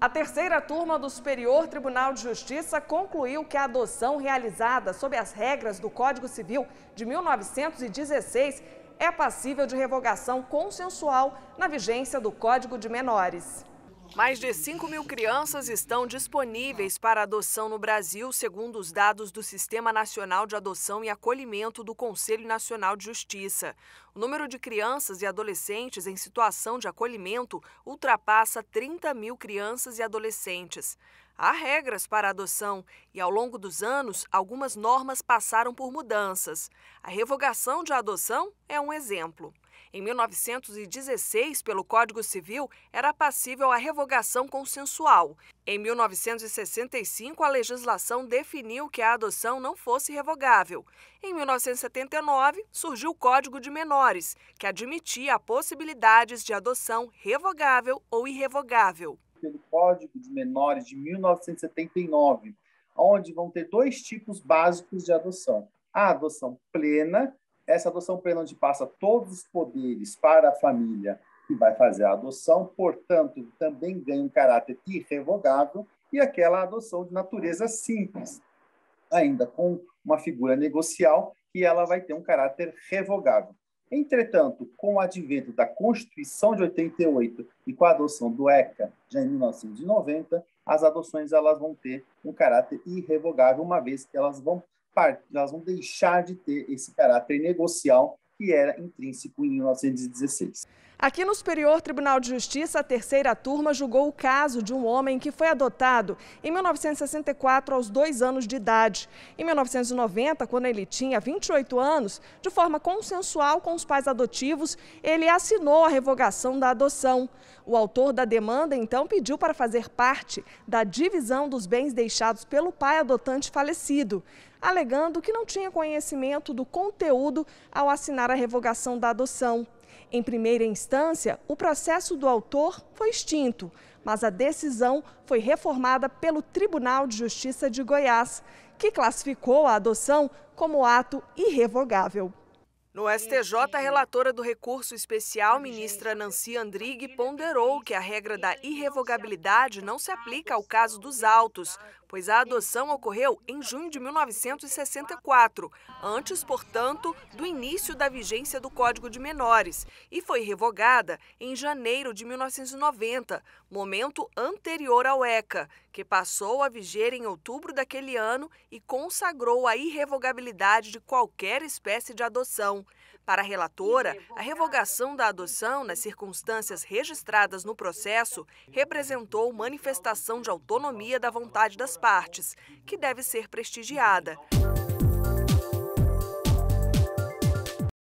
A terceira turma do Superior Tribunal de Justiça concluiu que a adoção realizada sob as regras do Código Civil de 1916 é passível de revogação consensual na vigência do Código de Menores. Mais de 5 mil crianças estão disponíveis para adoção no Brasil, segundo os dados do Sistema Nacional de Adoção e Acolhimento do Conselho Nacional de Justiça. O número de crianças e adolescentes em situação de acolhimento ultrapassa 30 mil crianças e adolescentes. Há regras para adoção e, ao longo dos anos, algumas normas passaram por mudanças. A revogação de adoção é um exemplo em 1916, pelo Código Civil, era passível a revogação consensual. Em 1965, a legislação definiu que a adoção não fosse revogável. Em 1979, surgiu o Código de Menores, que admitia possibilidades de adoção revogável ou irrevogável. Pelo Código de Menores de 1979, onde vão ter dois tipos básicos de adoção: a adoção plena essa adoção plena onde passa todos os poderes para a família que vai fazer a adoção, portanto, também ganha um caráter irrevogável e aquela adoção de natureza simples, ainda com uma figura negocial que ela vai ter um caráter revogável. Entretanto, com o advento da Constituição de 88 e com a adoção do ECA já em 1990, as adoções elas vão ter um caráter irrevogável, uma vez que elas vão elas vão deixar de ter esse caráter negocial que era intrínseco em 1916. Aqui no Superior Tribunal de Justiça, a terceira turma julgou o caso de um homem que foi adotado em 1964 aos dois anos de idade. Em 1990, quando ele tinha 28 anos, de forma consensual com os pais adotivos, ele assinou a revogação da adoção. O autor da demanda, então, pediu para fazer parte da divisão dos bens deixados pelo pai adotante falecido alegando que não tinha conhecimento do conteúdo ao assinar a revogação da adoção. Em primeira instância, o processo do autor foi extinto, mas a decisão foi reformada pelo Tribunal de Justiça de Goiás, que classificou a adoção como ato irrevogável. No STJ, a relatora do recurso especial, ministra Nancy Andrighi, ponderou que a regra da irrevogabilidade não se aplica ao caso dos autos, pois a adoção ocorreu em junho de 1964, antes, portanto, do início da vigência do Código de Menores, e foi revogada em janeiro de 1990, momento anterior ao ECA, que passou a viger em outubro daquele ano e consagrou a irrevogabilidade de qualquer espécie de adoção adoção. Para a relatora, a revogação da adoção nas circunstâncias registradas no processo representou manifestação de autonomia da vontade das partes, que deve ser prestigiada.